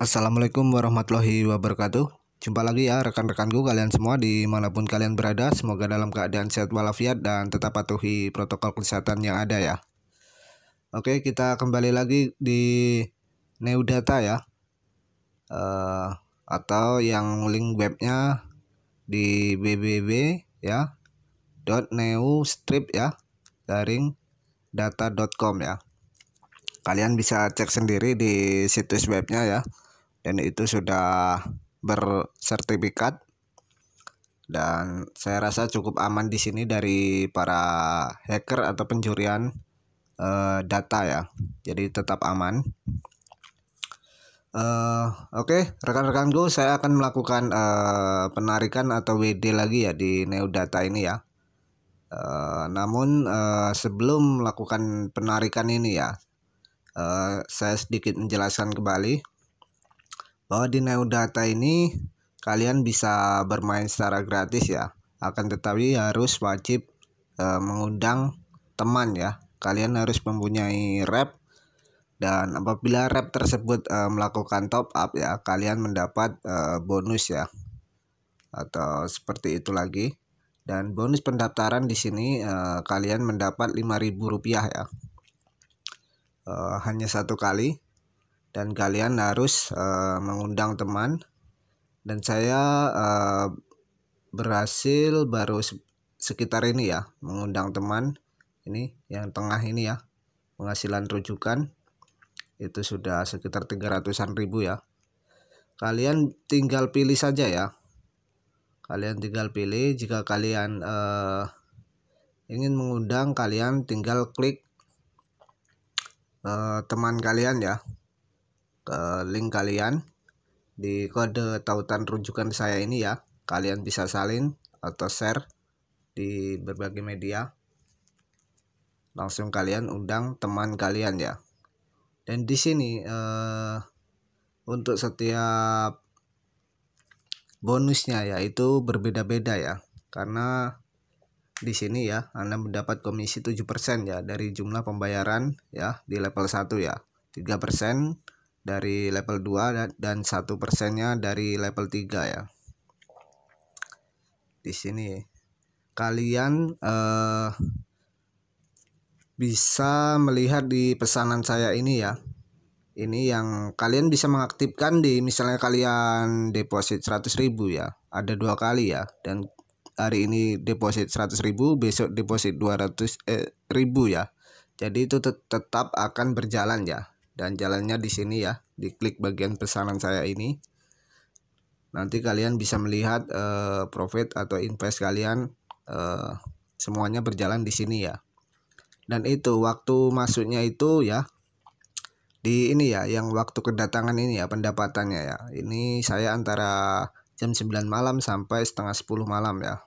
Assalamualaikum warahmatullahi wabarakatuh Jumpa lagi ya rekan-rekanku kalian semua dimanapun kalian berada Semoga dalam keadaan sehat walafiat dan tetap patuhi protokol kesehatan yang ada ya Oke kita kembali lagi di new data ya uh, Atau yang link webnya di bbb ya dot ya daring data.com ya kalian bisa cek sendiri di situs webnya ya dan itu sudah bersertifikat dan saya rasa cukup aman di sini dari para hacker atau pencurian uh, data ya jadi tetap aman uh, oke okay, rekan-rekanku saya akan melakukan uh, penarikan atau WD lagi ya di Neodata ini ya Eh, namun uh, sebelum melakukan penarikan ini ya, uh, saya sedikit menjelaskan kembali bahwa di Neo Data ini kalian bisa bermain secara gratis ya. Akan tetapi harus wajib uh, mengundang teman ya. Kalian harus mempunyai rep dan apabila rep tersebut uh, melakukan top up ya, kalian mendapat uh, bonus ya. Atau seperti itu lagi. Dan bonus pendaftaran di sini uh, kalian mendapat Rp5.000 ya. Uh, hanya satu kali dan kalian harus uh, mengundang teman dan saya uh, berhasil baru sekitar ini ya mengundang teman ini yang tengah ini ya penghasilan rujukan itu sudah sekitar 300-an ribu ya kalian tinggal pilih saja ya kalian tinggal pilih jika kalian uh, ingin mengundang kalian tinggal klik uh, teman kalian ya ke link kalian di kode tautan rujukan saya ini ya kalian bisa salin atau share di berbagai media langsung kalian undang teman kalian ya dan di sini uh, untuk setiap bonusnya yaitu berbeda-beda ya. Karena di sini ya Anda mendapat komisi 7% ya dari jumlah pembayaran ya di level 1 ya. 3% dari level 2 dan 1 persennya dari level 3 ya. Di sini kalian eh, bisa melihat di pesanan saya ini ya ini yang kalian bisa mengaktifkan di misalnya kalian deposit 100.000 ya ada dua kali ya dan hari ini deposit 100.000 besok deposit 200 eh, ribu ya jadi itu tet tetap akan berjalan ya dan jalannya di sini ya di klik bagian pesanan saya ini nanti kalian bisa melihat eh, profit atau invest kalian eh, semuanya berjalan di sini ya dan itu waktu masuknya itu ya di ini ya yang waktu kedatangan ini ya pendapatannya ya ini saya antara jam 9 malam sampai setengah 10 malam ya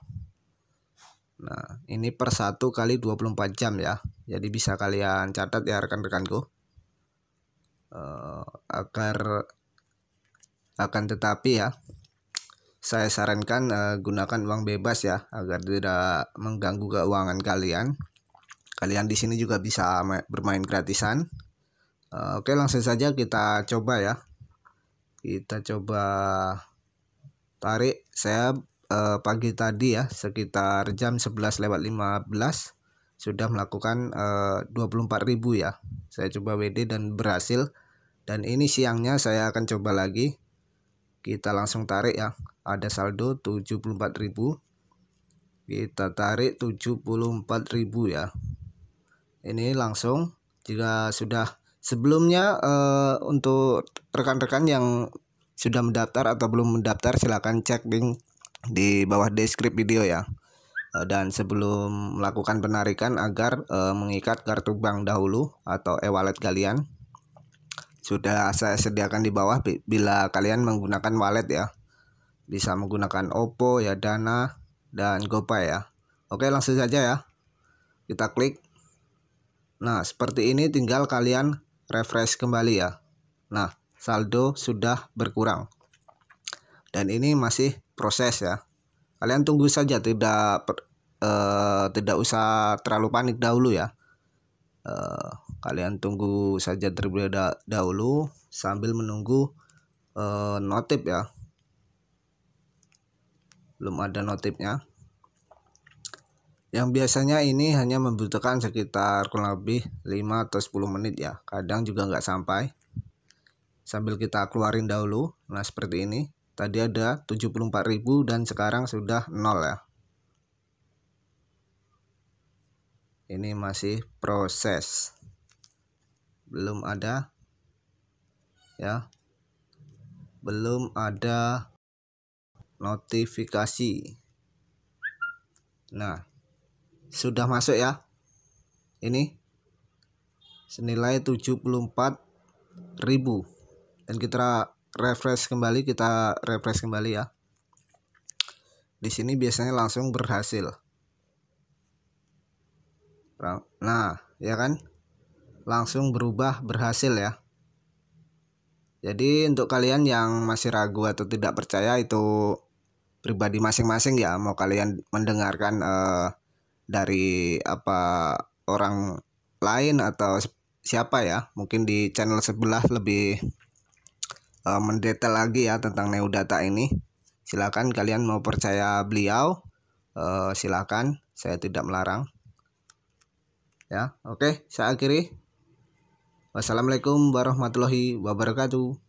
Nah ini per satu kali 24 jam ya jadi bisa kalian catat ya rekan-rekanku uh, agar akan tetapi ya saya sarankan uh, gunakan uang bebas ya agar tidak mengganggu keuangan kalian kalian di sini juga bisa bermain gratisan Eh, oke langsung saja kita coba ya Kita coba tarik Saya eh, pagi tadi ya sekitar jam 11 lewat 15 Sudah melakukan eh, 24.000 ya Saya coba WD dan berhasil Dan ini siangnya saya akan coba lagi Kita langsung tarik ya Ada saldo 74.000 kita tarik 74.000 ya ini langsung jika sudah Sebelumnya uh, untuk rekan-rekan yang sudah mendaftar atau belum mendaftar silahkan cek link di bawah deskripsi video ya. Uh, dan sebelum melakukan penarikan agar uh, mengikat kartu bank dahulu atau e-wallet kalian sudah saya sediakan di bawah bila kalian menggunakan wallet ya. Bisa menggunakan Oppo ya Dana dan GoPay ya. Oke, langsung saja ya. Kita klik Nah, seperti ini tinggal kalian refresh kembali ya. Nah, saldo sudah berkurang. Dan ini masih proses ya. Kalian tunggu saja tidak eh, tidak usah terlalu panik dahulu ya. Eh, kalian tunggu saja terlebih dahulu sambil menunggu eh, notif ya. Belum ada notifnya yang biasanya ini hanya membutuhkan sekitar kurang lebih 5 atau 10 menit ya kadang juga nggak sampai sambil kita keluarin dahulu nah seperti ini tadi ada 74.000 dan sekarang sudah nol ya ini masih proses belum ada ya belum ada notifikasi nah sudah masuk ya ini senilai 74.000 dan kita refresh kembali kita refresh kembali ya di sini biasanya langsung berhasil nah ya kan langsung berubah berhasil ya jadi untuk kalian yang masih ragu atau tidak percaya itu pribadi masing-masing ya mau kalian mendengarkan eh, dari apa orang lain atau siapa ya mungkin di channel sebelah lebih uh, mendetail lagi ya tentang Neodata ini silakan kalian mau percaya beliau uh, silakan saya tidak melarang ya oke okay, saya akhiri wassalamualaikum warahmatullahi wabarakatuh